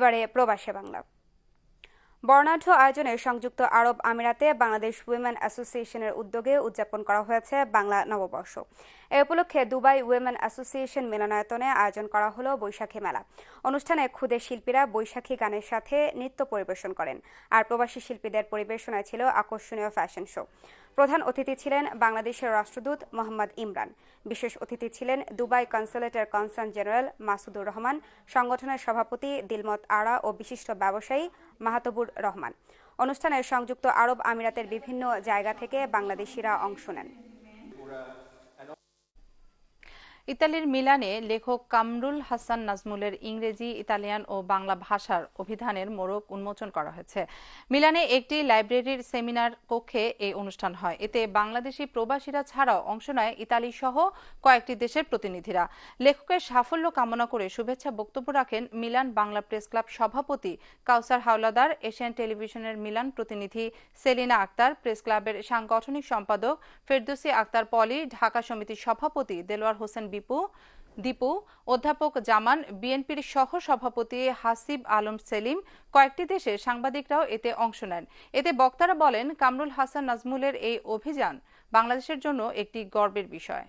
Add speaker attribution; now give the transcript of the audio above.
Speaker 1: এবারে প্রবাসে বাংলা বর্ণাঢ্য আয়োজনে সংযুক্ত আরব আমিরাতে বাংলাদেশ উইমেন অ্যাসোসিয়েশনের উদ্যোগে উদযাপন করা হয়েছে বাংলা নববর্ষ এ উপলক্ষে দুবাই উইমেন অ্যাসোসিয়েশন মিলনায়তনে আয়োজন করা হল বৈশাখী মেলা অনুষ্ঠানে ক্ষুদে শিল্পীরা বৈশাখী গানের সাথে নৃত্য পরিবেশন করেন আর প্রবাসী শিল্পীদের পরিবেশনায় ছিল আকর্ষণীয় ফ্যাশন শো প্রধান অতিথি ছিলেন বাংলাদেশের রাষ্ট্রদূত মোহাম্মদ ইমরান বিশেষ অতিথি ছিলেন দুবাই কনসুলেটের কনসার্ন জেনারেল মাসুদুর রহমান সংগঠনের সভাপতি দিলমত আড়া ও বিশিষ্ট ব্যবসায়ী মাহাতবুর রহমান অনুষ্ঠানে সংযুক্ত আরব আমিরাতের বিভিন্ন জায়গা থেকে বাংলাদেশিরা অংশ নেন
Speaker 2: ইতালির মিলানে লেখক কামরুল হাসান নাজমুলের ইংরেজি ইতালিয়ান ও বাংলা ভাষার অভিধানের মোড়ক উন্মোচন করা হয়েছে মিলানে একটি লাইব্রেরির সেমিনার কক্ষে এই অনুষ্ঠান হয় এতে বাংলাদেশি প্রবাসীরা ছাড়াও অংশ নেয় ইতালি সহ কয়েকটি দেশের প্রতিনিধিরা লেখকের সাফল্য কামনা করে শুভেচ্ছা বক্তব্য রাখেন মিলান বাংলা প্রেস ক্লাব সভাপতি কাউসার হাওলাদার এশিয়ান টেলিভিশনের মিলান প্রতিনিধি সেলিনা আক্তার প্রেস ক্লাবের সাংগঠনিক সম্পাদক ফেরদোসি আক্তার পলি ঢাকা সমিতির সভাপতি দেলোয়ার হোসেন দীপু দীপু অধ্যাপক জামান বিএনপির সহ সভাপতি হাসিব আলম সেলিম কয়েকটি দেশের সাংবাদিকরাও এতে অংশ নেন এতে বক্তারা বলেন কামরুল হাসান নাজমুলের এই অভিযান বাংলাদেশের জন্য একটি গর্বের বিষয়